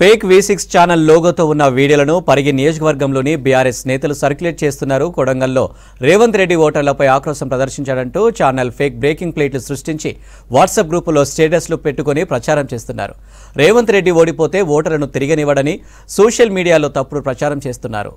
fake V six channel లోగోతో ఉన్న వీడియోలను పరిగి నియోజకవర్గంలోని బీఆర్ఎస్ నేతలు సర్క్యులేట్ చేస్తున్నారు కొడంగల్లో రేవంత్ రెడ్డి ఓటర్లపై ఆక్రోశం ప్రదర్శించాడంటూ ఛానల్ ఫేక్ బ్రేకింగ్ ప్లేట్లు సృష్టించి వాట్సాప్ గ్రూపులో స్టేటస్లు పెట్టుకుని ప్రచారం చేస్తున్నారు రేవంత్ రెడ్డి ఓడిపోతే ఓటర్లను తిరిగనివ్వడని సోషల్ మీడియాలో తప్పుడు ప్రచారం చేస్తున్నారు